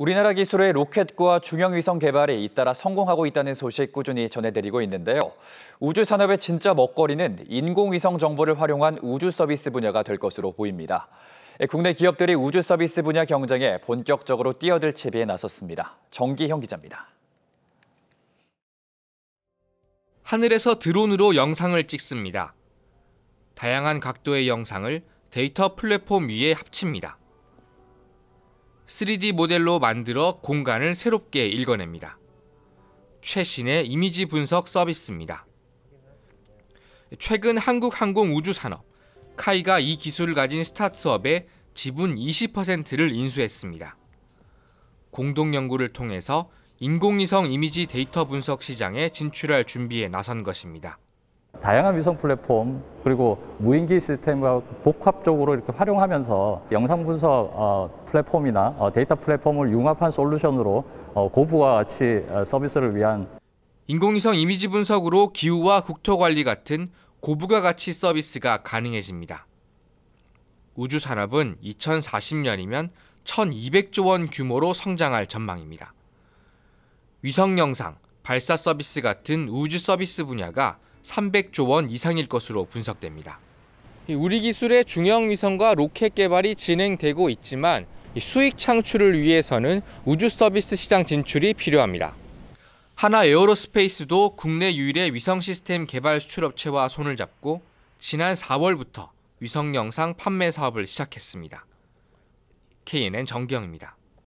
우리나라 기술의 로켓과 중형위성 개발에 잇따라 성공하고 있다는 소식 꾸준히 전해드리고 있는데요. 우주 산업의 진짜 먹거리는 인공위성 정보를 활용한 우주 서비스 분야가 될 것으로 보입니다. 예, 국내 기업들이 우주 서비스 분야 경쟁에 본격적으로 뛰어들 채비에 나섰습니다. 정기형 기자입니다. 하늘에서 드론으로 영상을 찍습니다. 다양한 각도의 영상을 데이터 플랫폼 위에 합칩니다. 3D 모델로 만들어 공간을 새롭게 읽어냅니다. 최신의 이미지 분석 서비스입니다. 최근 한국항공우주산업, 카이가 이 기술을 가진 스타트업에 지분 20%를 인수했습니다. 공동 연구를 통해서 인공위성 이미지 데이터 분석 시장에 진출할 준비에 나선 것입니다. 다양한 위성 플랫폼 그리고 무인기 시스템과 복합적으로 이렇게 활용하면서 영상 분석 어, 플랫폼이나 어, 데이터 플랫폼을 융합한 솔루션으로 어, 고부가 가치 서비스를 위한 인공위성 이미지 분석으로 기후와 국토 관리 같은 고부가 가치 서비스가 가능해집니다. 우주 산업은 2040년이면 1,200조 원 규모로 성장할 전망입니다. 위성 영상, 발사 서비스 같은 우주 서비스 분야가 300조 원 이상일 것으로 분석됩니다. 우리 기술의 중형 위성과 로켓 개발이 진행되고 있지만 수익 창출을 위해서는 우주 서비스 시장 진출이 필요합니다. 하나 에어로스페이스도 국내 유일의 위성 시스템 개발 수출업체와 손을 잡고 지난 4월부터 위성 영상 판매 사업을 시작했습니다. KNN 정기입니다